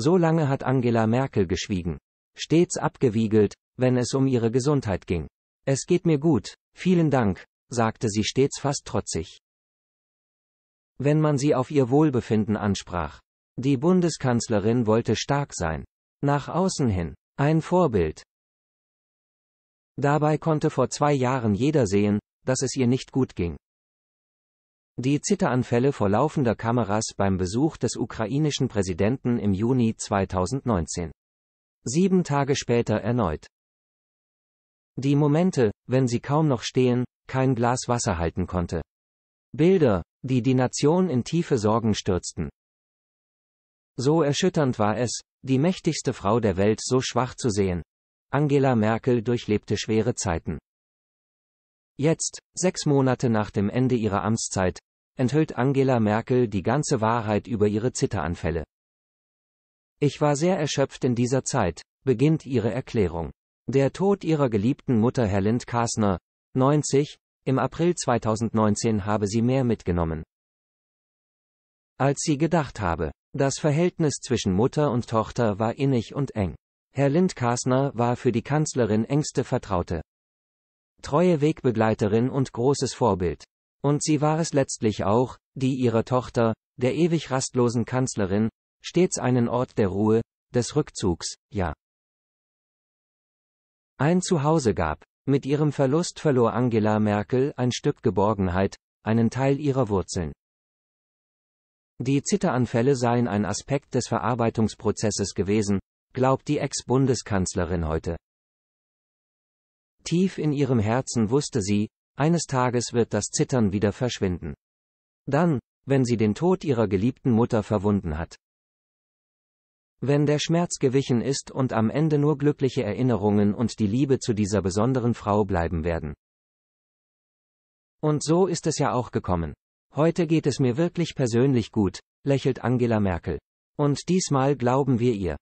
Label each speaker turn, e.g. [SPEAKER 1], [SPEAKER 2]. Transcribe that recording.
[SPEAKER 1] So lange hat Angela Merkel geschwiegen. Stets abgewiegelt, wenn es um ihre Gesundheit ging. Es geht mir gut, vielen Dank, sagte sie stets fast trotzig. Wenn man sie auf ihr Wohlbefinden ansprach. Die Bundeskanzlerin wollte stark sein. Nach außen hin. Ein Vorbild. Dabei konnte vor zwei Jahren jeder sehen, dass es ihr nicht gut ging. Die Zitteranfälle vor laufender Kameras beim Besuch des ukrainischen Präsidenten im Juni 2019. Sieben Tage später erneut. Die Momente, wenn sie kaum noch stehen, kein Glas Wasser halten konnte. Bilder, die die Nation in tiefe Sorgen stürzten. So erschütternd war es, die mächtigste Frau der Welt so schwach zu sehen. Angela Merkel durchlebte schwere Zeiten. Jetzt, sechs Monate nach dem Ende ihrer Amtszeit, enthüllt Angela Merkel die ganze Wahrheit über ihre Zitteranfälle. Ich war sehr erschöpft in dieser Zeit, beginnt ihre Erklärung. Der Tod ihrer geliebten Mutter Helen Kasner, 90, im April 2019 habe sie mehr mitgenommen, als sie gedacht habe. Das Verhältnis zwischen Mutter und Tochter war innig und eng. Herr Lindkasner war für die Kanzlerin engste Vertraute. Treue Wegbegleiterin und großes Vorbild. Und sie war es letztlich auch, die ihrer Tochter, der ewig rastlosen Kanzlerin, stets einen Ort der Ruhe, des Rückzugs, ja. Ein Zuhause gab. Mit ihrem Verlust verlor Angela Merkel ein Stück Geborgenheit, einen Teil ihrer Wurzeln. Die Zitteranfälle seien ein Aspekt des Verarbeitungsprozesses gewesen, glaubt die Ex-Bundeskanzlerin heute. Tief in ihrem Herzen wusste sie, eines Tages wird das Zittern wieder verschwinden. Dann, wenn sie den Tod ihrer geliebten Mutter verwunden hat. Wenn der Schmerz gewichen ist und am Ende nur glückliche Erinnerungen und die Liebe zu dieser besonderen Frau bleiben werden. Und so ist es ja auch gekommen. Heute geht es mir wirklich persönlich gut, lächelt Angela Merkel. Und diesmal glauben wir ihr.